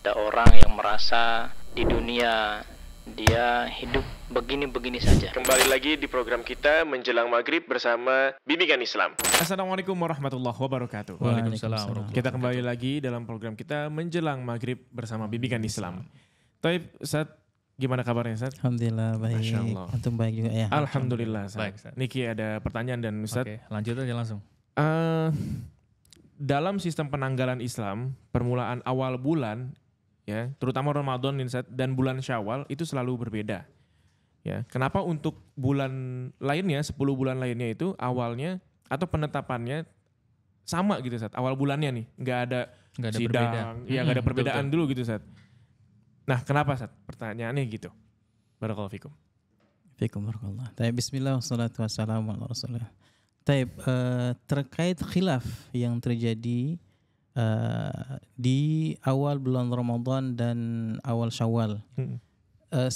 ada orang yang merasa di dunia dia hidup begini-begini saja. Kembali lagi di program kita menjelang maghrib bersama Bimbingan Islam. Assalamualaikum warahmatullahi wabarakatuh. Waalaikumsalam. Kita kembali lagi dalam program kita menjelang maghrib bersama Bimbingan Islam. Taib, saat gimana kabarnya Ustaz? Alhamdulillah baik. Masya Allah. Antum baik juga ya. Alhamdulillah. Ustaz. Baik, Ustaz. Niki ada pertanyaan dan Ustaz. Oke, lanjut aja langsung. Uh, dalam sistem penanggalan Islam, permulaan awal bulan ya terutama Ramadan dan bulan Syawal itu selalu berbeda ya kenapa untuk bulan lainnya 10 bulan lainnya itu awalnya atau penetapannya sama gitu saat awal bulannya nih nggak ada nggak ada sidang perbedaan. ya nggak hmm, ada perbedaan betul, dulu gitu saat nah kenapa saat pertanyaannya gitu barakallahu fikum fikum tapi Bismillah wassalatu wassalamu ala rasulullah Taib, uh, terkait khilaf yang terjadi Eh, di awal bulan Ramadan dan awal Syawal. Hmm. Uh,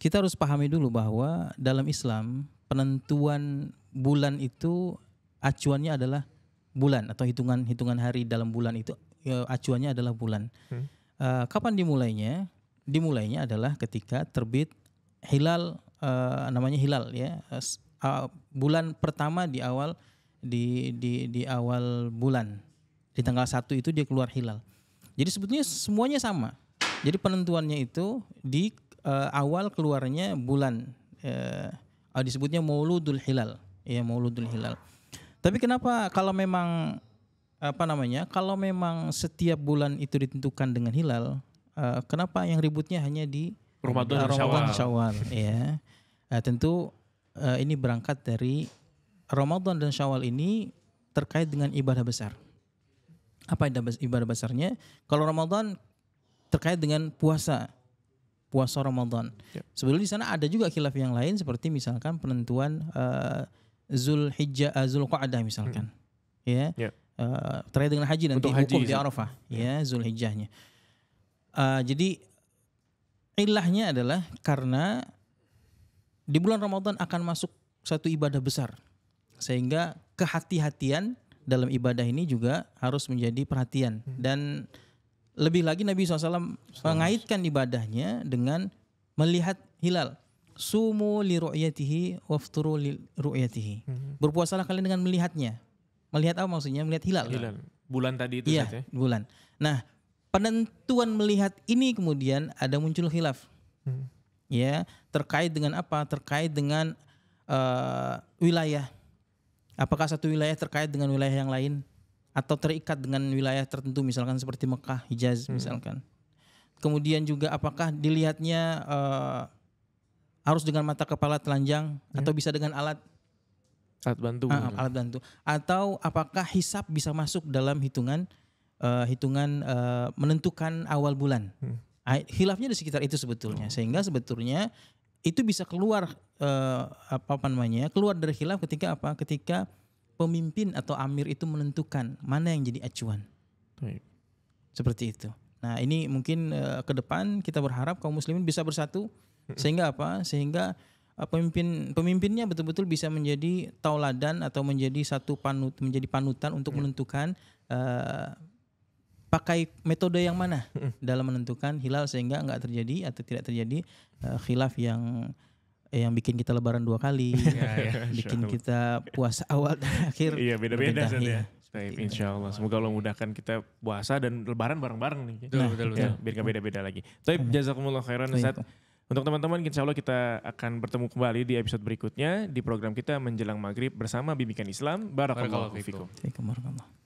kita harus pahami dulu bahwa dalam Islam penentuan bulan itu acuannya adalah bulan atau hitungan hitungan hari dalam bulan itu uh, acuannya adalah bulan. Hmm. Uh, kapan dimulainya? Dimulainya adalah ketika terbit hilal uh, namanya hilal ya. Uh, bulan pertama di awal di di di awal bulan di tanggal satu itu dia keluar hilal. Jadi sebetulnya semuanya sama. Jadi penentuannya itu di uh, awal keluarnya bulan uh, disebutnya Mauludul Hilal. Ya, Mauludul Hilal. Tapi kenapa kalau memang apa namanya? Kalau memang setiap bulan itu ditentukan dengan hilal, uh, kenapa yang ributnya hanya di Ramadan uh, Syawal? Syawal ya. Uh, tentu uh, ini berangkat dari Ramadan dan Syawal ini terkait dengan ibadah besar apa ibadah besarnya? Kalau Ramadan terkait dengan puasa, puasa Ramadan. Yep. Sebelum di sana ada juga khilaf yang lain seperti misalkan penentuan uh, eh, Zulhijjah, eh, uh, Zulqa'dah misalkan. Hmm. Ya. Yep. Uh, terkait dengan haji nanti Untuk hukum haji, di Arafah, ya, ya Zulhijjahnya. Uh, jadi ilahnya adalah karena di bulan Ramadan akan masuk satu ibadah besar sehingga kehati-hatian dalam ibadah ini juga harus menjadi perhatian hmm. dan lebih lagi Nabi SAW mengaitkan ibadahnya dengan melihat hilal. Sumu li ru'yatihi wafturu li ru'yatihi. Hmm. Berpuasalah kalian dengan melihatnya. Melihat apa maksudnya? Melihat hilal. Hilal. Bulan tadi itu. ya, ya? bulan. Nah, penentuan melihat ini kemudian ada muncul hilaf Hmm. Ya, terkait dengan apa? Terkait dengan uh, wilayah Apakah satu wilayah terkait dengan wilayah yang lain atau terikat dengan wilayah tertentu misalkan seperti Mekah, Hijaz hmm. misalkan. Kemudian juga apakah dilihatnya uh, eh, harus dengan mata kepala telanjang yeah. Hmm. atau bisa dengan alat alat bantu ah, ah, alat bantu atau apakah hisap bisa masuk dalam hitungan uh, hitungan uh, menentukan awal bulan hmm. Ah, hilafnya di sekitar itu sebetulnya oh. sehingga sebetulnya itu bisa keluar eh, apa, apa namanya keluar dari hilaf ketika apa ketika pemimpin atau amir itu menentukan mana yang jadi acuan Baik. seperti itu nah ini mungkin eh, ke depan kita berharap kaum muslimin bisa bersatu sehingga apa sehingga eh, pemimpin pemimpinnya betul-betul bisa menjadi tauladan atau menjadi satu panut menjadi panutan untuk hmm. menentukan eh, pakai metode yang mana dalam menentukan hilal sehingga nggak terjadi atau tidak terjadi uh, khilaf yang eh, yang bikin kita lebaran dua kali, iya, iya, bikin kita puasa awal dan akhir. Iya beda-beda iya. Baik, insya Allah. Semoga Allah mudahkan kita puasa dan lebaran bareng-bareng nih. Betul, betul, nah, betul. Ya, biar gak beda-beda lagi. Taib, jazakumullah khairan Ustaz. Untuk teman-teman, insya Allah kita akan bertemu kembali di episode berikutnya di program kita Menjelang Maghrib bersama Bimbingan Islam. Barakallahu fikum. Waalaikumsalam.